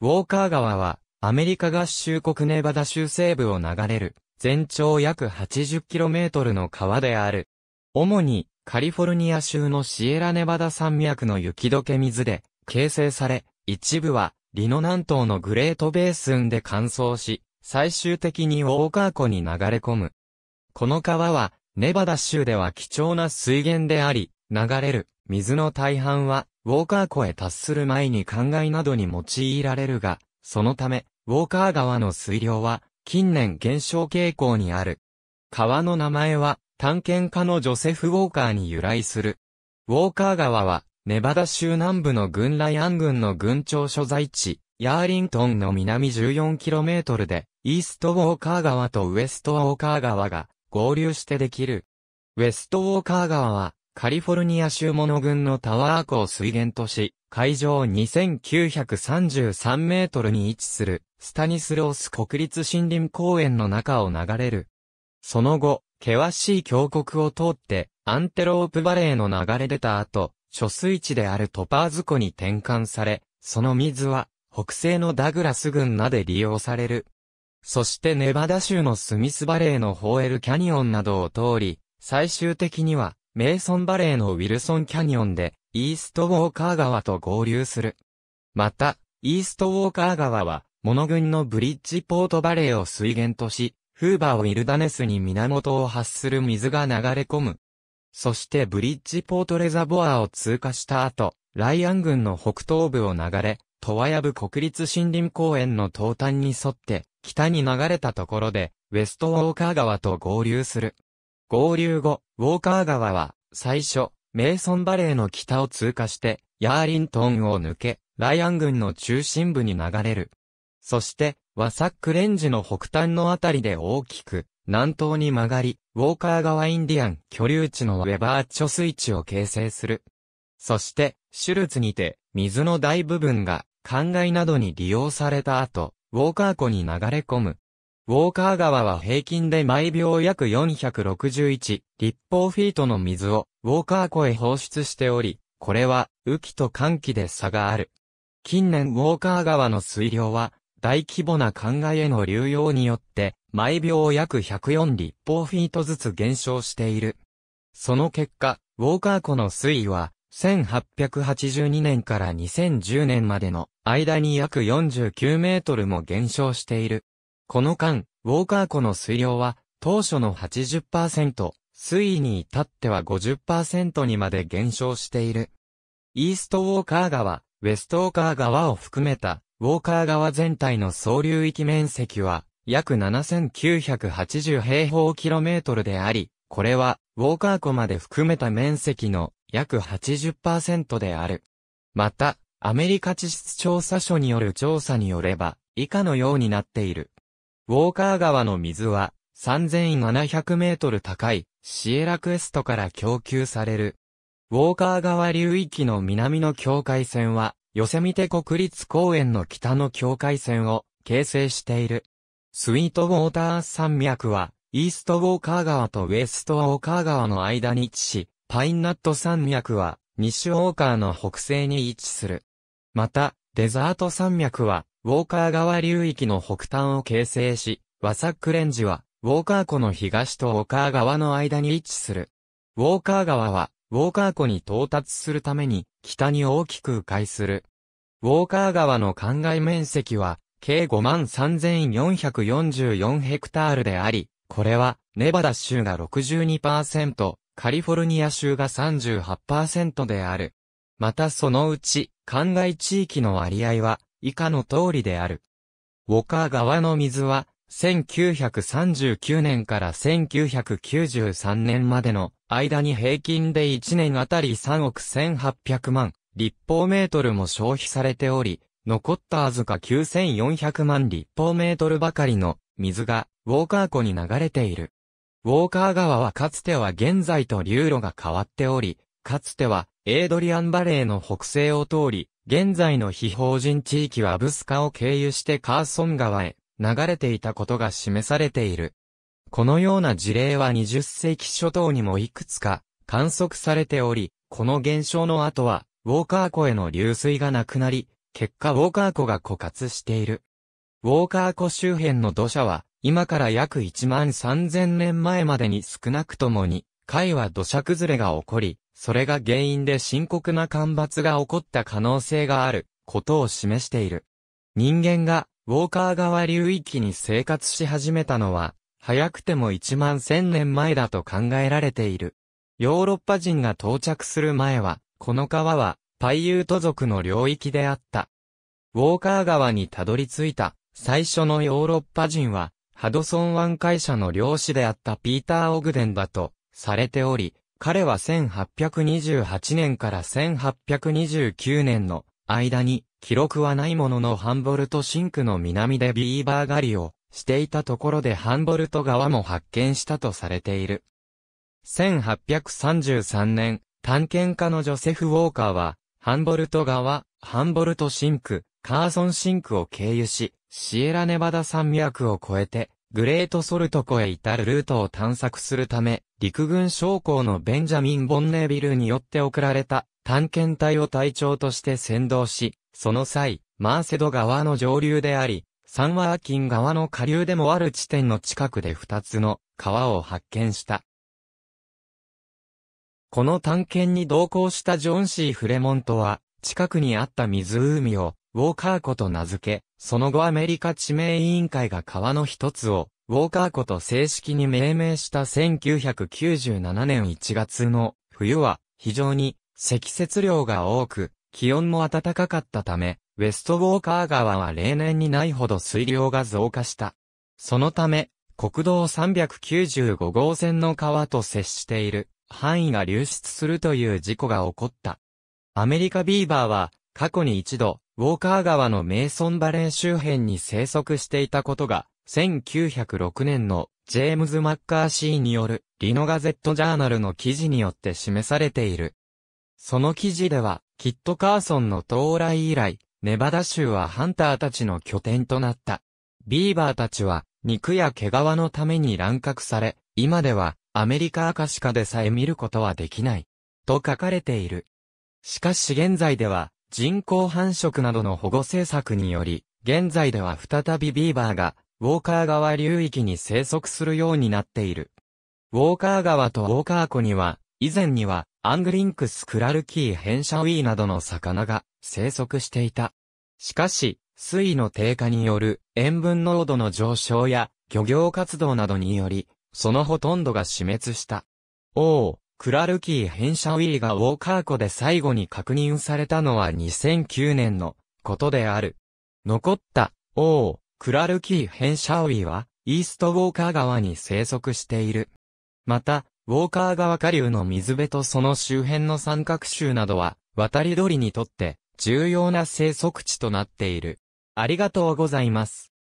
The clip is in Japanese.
ウォーカー川は、アメリカ合衆国ネバダ州西部を流れる、全長約 80km の川である。主に、カリフォルニア州のシエラネバダ山脈の雪解け水で、形成され、一部は、リノ南東のグレートベースンで乾燥し、最終的にウォーカー湖に流れ込む。この川は、ネバダ州では貴重な水源であり、流れる水の大半はウォーカー湖へ達する前に灌漑などに用いられるが、そのため、ウォーカー川の水量は、近年減少傾向にある。川の名前は、探検家のジョセフ・ウォーカーに由来する。ウォーカー川は、ネバダ州南部の軍ライアン軍の軍庁所在地、ヤーリントンの南 14km で、イーストウォーカー川とウエストウォーカー川が合流してできる。ウエストウォーカー川は、カリフォルニア州モノ群のタワー湖を水源とし、海上2933メートルに位置する、スタニスロース国立森林公園の中を流れる。その後、険しい峡谷を通って、アンテロープバレーの流れ出た後、貯水池であるトパーズ湖に転換され、その水は、北西のダグラス群なで利用される。そしてネバダ州のスミスバレーのホーエルキャニオンなどを通り、最終的には、メイソンバレーのウィルソンキャニオンで、イーストウォーカー川と合流する。また、イーストウォーカー川は、モノ郡のブリッジポートバレーを水源とし、フーバーウィルダネスに源を発する水が流れ込む。そしてブリッジポートレザボアを通過した後、ライアン郡の北東部を流れ、トワヤブ国立森林公園の東端に沿って、北に流れたところで、ウェストウォーカー川と合流する。合流後、ウォーカー川は、最初、メイソンバレーの北を通過して、ヤーリントンを抜け、ライアン軍の中心部に流れる。そして、ワサックレンジの北端のあたりで大きく、南東に曲がり、ウォーカー川インディアン居留地のウェバー貯水池を形成する。そして、シュルツにて、水の大部分が、灌漑などに利用された後、ウォーカー湖に流れ込む。ウォーカー川は平均で毎秒約461立方フィートの水をウォーカー湖へ放出しており、これは雨季と寒季で差がある。近年ウォーカー川の水量は大規模な灌漑への流用によって毎秒約104立方フィートずつ減少している。その結果、ウォーカー湖の水位は1882年から2010年までの間に約49メートルも減少している。この間、ウォーカー湖の水量は、当初の80%、水位に至っては50%にまで減少している。イーストウォーカー川、ウェストウォーカー川を含めた、ウォーカー川全体の総流域面積は、約7980平方キロメートルであり、これは、ウォーカー湖まで含めた面積の約80%である。また、アメリカ地質調査所による調査によれば、以下のようになっている。ウォーカー川の水は、3700メートル高い、シエラクエストから供給される。ウォーカー川流域の南の境界線は、ヨセミテ国立公園の北の境界線を形成している。スイートウォーター山脈は、イーストウォーカー川とウェストウォーカー川の間に位置し、パインナット山脈は、西ウォーカーの北西に位置する。また、デザート山脈は、ウォーカー川流域の北端を形成し、ワサックレンジは、ウォーカー湖の東とウォーカー川の間に位置する。ウォーカー川は、ウォーカー湖に到達するために、北に大きく迂回する。ウォーカー川の灌漑面積は、計53,444ヘクタールであり、これは、ネバダ州が62%、カリフォルニア州が38%である。またそのうち、灌漑地域の割合は、以下の通りである。ウォカー川の水は、1939年から1993年までの間に平均で1年あたり3億1800万立方メートルも消費されており、残ったわずか9400万立方メートルばかりの水がウォーカー湖に流れている。ウォーカー川はかつては現在と流路が変わっており、かつてはエイドリアンバレーの北西を通り、現在の非法人地域はブスカを経由してカーソン川へ流れていたことが示されている。このような事例は20世紀初頭にもいくつか観測されており、この現象の後は、ウォーカー湖への流水がなくなり、結果ウォーカー湖が枯渇している。ウォーカー湖周辺の土砂は、今から約1万3000年前までに少なくともに、海は土砂崩れが起こり、それが原因で深刻な干ばつが起こった可能性があることを示している。人間がウォーカー川流域に生活し始めたのは、早くても1万1000年前だと考えられている。ヨーロッパ人が到着する前は、この川はパイユート族の領域であった。ウォーカー川にたどり着いた最初のヨーロッパ人は、ハドソン湾会社の漁師であったピーター・オグデンだとされており、彼は1828年から1829年の間に記録はないもののハンボルトシンクの南でビーバー狩りをしていたところでハンボルト川も発見したとされている。1833年、探検家のジョセフ・ウォーカーは、ハンボルト川、ハンボルトシンク、カーソンシンクを経由し、シエラネバダ山脈を越えて、グレートソルト湖へ至るルートを探索するため、陸軍将校のベンジャミン・ボンネービルによって送られた探検隊を隊長として先導し、その際、マーセド川の上流であり、サンワーキン川の下流でもある地点の近くで2つの川を発見した。この探検に同行したジョン・シー・フレモントは、近くにあった湖を、ウォーカー湖と名付け、その後アメリカ地名委員会が川の一つを、ウォーカー湖と正式に命名した1997年1月の冬は非常に積雪量が多く、気温も暖かかったため、ウェストウォーカー川は例年にないほど水量が増加した。そのため、国道395号線の川と接している範囲が流出するという事故が起こった。アメリカビーバーは過去に一度ウォーカー川のメイソンバレー周辺に生息していたことが、1906年のジェームズ・マッカーシーによるリノガゼット・ジャーナルの記事によって示されている。その記事では、キット・カーソンの到来以来、ネバダ州はハンターたちの拠点となった。ビーバーたちは、肉や毛皮のために乱獲され、今では、アメリカアカシカでさえ見ることはできない。と書かれている。しかし現在では、人工繁殖などの保護政策により、現在では再びビーバーが、ウォーカー川流域に生息するようになっている。ウォーカー川とウォーカー湖には、以前には、アングリンクスクラルキー変ャウィーなどの魚が生息していた。しかし、水位の低下による塩分濃度の上昇や漁業活動などにより、そのほとんどが死滅した。クラルキー変ャウィーがウォーカー湖で最後に確認されたのは2009年のことである。残った、王、クラルキー変ャウィーは、イーストウォーカー川に生息している。また、ウォーカー川下流の水辺とその周辺の三角州などは、渡り鳥にとって重要な生息地となっている。ありがとうございます。